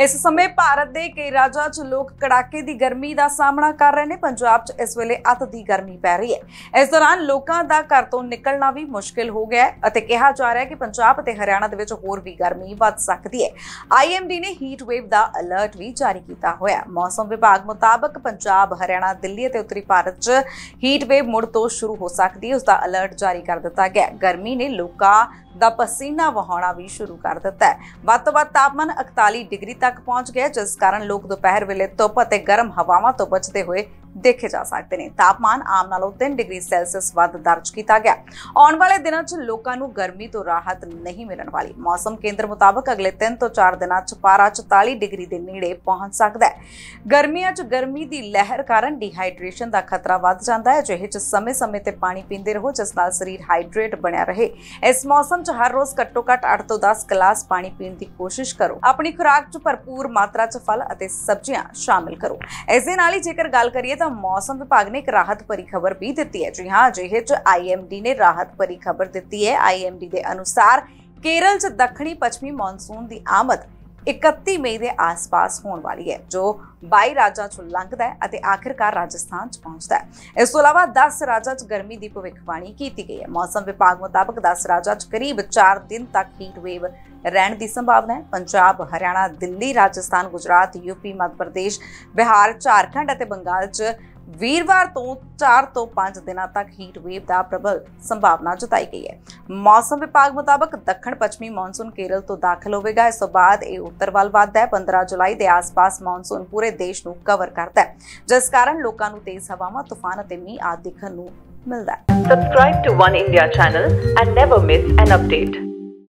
इस समय भारत के कई राज्यों लोग कड़ाके की गर्मी का सामना कर रहे हैं पंजाब इस वे अत की गर्मी पै रही है इस दौरान लोगों का घर तो निकलना भी मुश्किल हो गया है कहा जा रहा है कि पंजाब और हरियाणा होर भी गर्मी बढ़ सकती है आई एम डी ने हीट वेव का अलर्ट भी जारी किया हो मौसम विभाग मुताबक पंजाब हरियाणा दिल्ली और उत्तरी भारत हीट वेव मुड़ तो शुरू हो सकती है उसका अलर्ट जारी कर दिता गया गर्मी ने लोगों का पसीना वहाना भी शुरू कर दिता है वो तो वापमान इकताली डिग्री तक तक पहुंच गया जिस कारण लोग दोपहर वेले तो और गर्म हवावां तो बचते हुए देखे जा सकते हैं तापमान आम नो तीन डिग्री सैलसीयस वर्ज किया गया आने वाले दिनों लोगों गर्मी तो राहत नहीं मिलने वाली मौसम केंद्र मुताबिक अगले तीन तो चार दिन पारा चुताली डिग्री के नेे पहुँच सकता है गर्मियों गर्मी की लहर कारण डिहाइड्रेशन का खतरा वाता है अजे समय समय से पानी पीते रहो जिस शरीर हाइड्रेट बनया रहे इस मौसम च हर रोज़ घट्टो घट अठ तो दस गिलास पानी पीने की कोशिश करो अपनी खुराक च भरपूर मात्रा च फल सब्जियां शामिल करो इस जेकर गल करिए मौसम विभाग ने एक राहत भरी खबर भी दी है जी हाँ एम डी ने राहत भरी खबर दी है आई एम डी के अनुसार केरल च दक्षणी पछमी मानसून की आमद 31 ਮਈ ਦੇ ਆਸ-ਪਾਸ ਹੋਣ ਵਾਲੀ ਹੈ ਜੋ 22 ਰਾਜਾਂ 'ਚ ਲੰਘਦਾ ਹੈ ਅਤੇ ਆਖਿਰਕਾਰ ਰਾਜਸਥਾਨ 'ਚ ਪਹੁੰਚਦਾ ਹੈ ਇਸ ਤੋਂ ਇਲਾਵਾ 10 ਰਾਜਾਂ 'ਚ ਗਰਮੀ ਦੀ ਭਵਿੱਖਬਾਣੀ ਕੀਤੀ ਗਈ ਹੈ ਮੌਸਮ ਵਿਭਾਗ ਮੁਤਾਬਕ 10 ਰਾਜਾਂ 'ਚ ਕਰੀਬ 4 ਦਿਨ ਤੱਕ ਹੀਟ ਵੇਵ ਰਹਿਣ ਦੀ ਸੰਭਾਵਨਾ ਹੈ ਪੰਜਾਬ ਹਰਿਆਣਾ ਦਿੱਲੀ ਰਾਜਸਥਾਨ ਗੁਜਰਾਤ ਯੂਪੀ ਮੱਧ ਪ੍ਰਦੇਸ਼ ਬਿਹਾਰ ਝਾਰਖੰਡ ਅਤੇ ਬੰਗਾਲ 'ਚ ਵੀਰਵਾਰ ਤੋਂ 4 ਤੋਂ 5 ਦਿਨਾਂ ਤੱਕ ਹੀਟ ਵੇਵ ਦਾ ਪ੍ਰਬਲ ਸੰਭਾਵਨਾ ਜਤਾਈ ਗਈ ਹੈ ਮੌਸਮ ਵਿਭਾਗ ਮੁਤਾਬਕ ਦੱਖਣ ਪੱਛਮੀ ਮੌਨਸੂਨ ਕੇਰਲ ਤੋਂ ਦਾਖਲ ਹੋਵੇਗਾ ਇਸ ਤੋਂ ਬਾਅਦ ਇਹ ਉੱਤਰ ਵੱਲ ਵੱਧਦਾ ਹੈ 15 ਜੁਲਾਈ ਦੇ ਆਸ-ਪਾਸ ਮੌਨਸੂਨ ਪੂਰੇ ਦੇਸ਼ ਨੂੰ ਕਵਰ ਕਰਦਾ ਹੈ ਜਿਸ ਕਾਰਨ ਲੋਕਾਂ ਨੂੰ ਤੇਜ਼ ਹਵਾਵਾਂ ਤੂਫਾਨ ਅਤੇ ਮੀਂਹ ਆਦਿ ਦੇਖਣ ਨੂੰ ਮਿਲਦਾ ਹੈ subscribe to One India channel and never miss an update